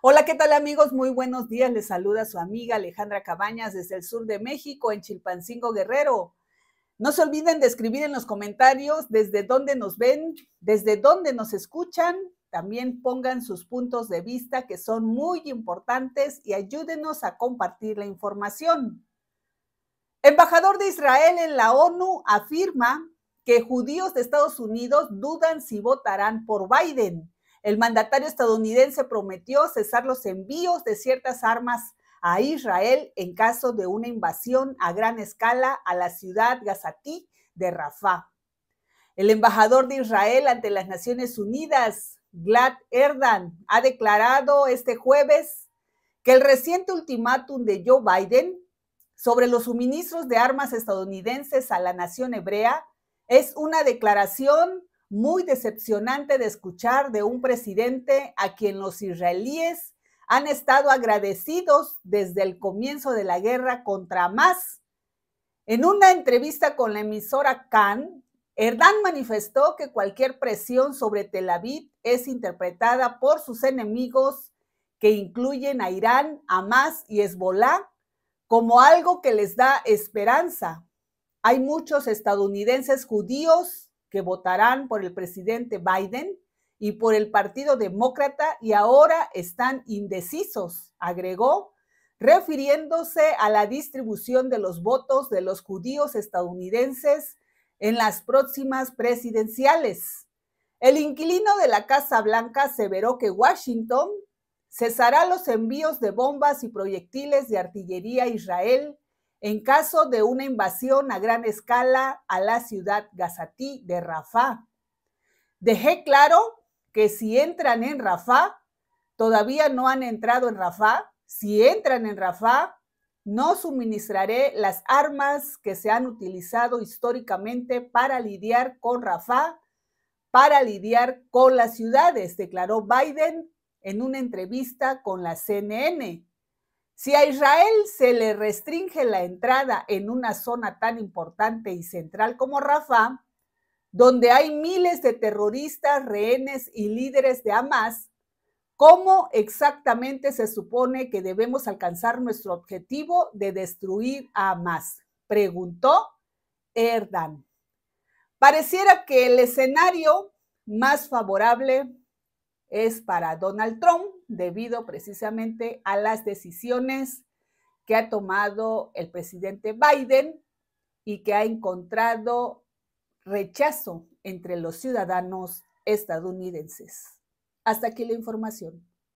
Hola, ¿qué tal amigos? Muy buenos días. Les saluda su amiga Alejandra Cabañas desde el sur de México, en Chilpancingo Guerrero. No se olviden de escribir en los comentarios desde dónde nos ven, desde dónde nos escuchan. También pongan sus puntos de vista que son muy importantes y ayúdenos a compartir la información. Embajador de Israel en la ONU afirma que judíos de Estados Unidos dudan si votarán por Biden el mandatario estadounidense prometió cesar los envíos de ciertas armas a Israel en caso de una invasión a gran escala a la ciudad gazatí de Rafah. El embajador de Israel ante las Naciones Unidas, Glad Erdan, ha declarado este jueves que el reciente ultimátum de Joe Biden sobre los suministros de armas estadounidenses a la nación hebrea es una declaración muy decepcionante de escuchar de un presidente a quien los israelíes han estado agradecidos desde el comienzo de la guerra contra Hamas. En una entrevista con la emisora Khan, Herdán manifestó que cualquier presión sobre Tel Aviv es interpretada por sus enemigos, que incluyen a Irán, Hamas y Hezbollah, como algo que les da esperanza. Hay muchos estadounidenses judíos que votarán por el presidente Biden y por el Partido Demócrata y ahora están indecisos, agregó, refiriéndose a la distribución de los votos de los judíos estadounidenses en las próximas presidenciales. El inquilino de la Casa Blanca aseveró que Washington cesará los envíos de bombas y proyectiles de artillería a Israel en caso de una invasión a gran escala a la ciudad gazatí de Rafá. Dejé claro que si entran en Rafá, todavía no han entrado en Rafá, si entran en Rafá no suministraré las armas que se han utilizado históricamente para lidiar con Rafá, para lidiar con las ciudades, declaró Biden en una entrevista con la CNN. Si a Israel se le restringe la entrada en una zona tan importante y central como Rafah, donde hay miles de terroristas, rehenes y líderes de Hamas, ¿cómo exactamente se supone que debemos alcanzar nuestro objetivo de destruir a Hamas? Preguntó Erdan. Pareciera que el escenario más favorable es para Donald Trump, debido precisamente a las decisiones que ha tomado el presidente Biden y que ha encontrado rechazo entre los ciudadanos estadounidenses. Hasta aquí la información.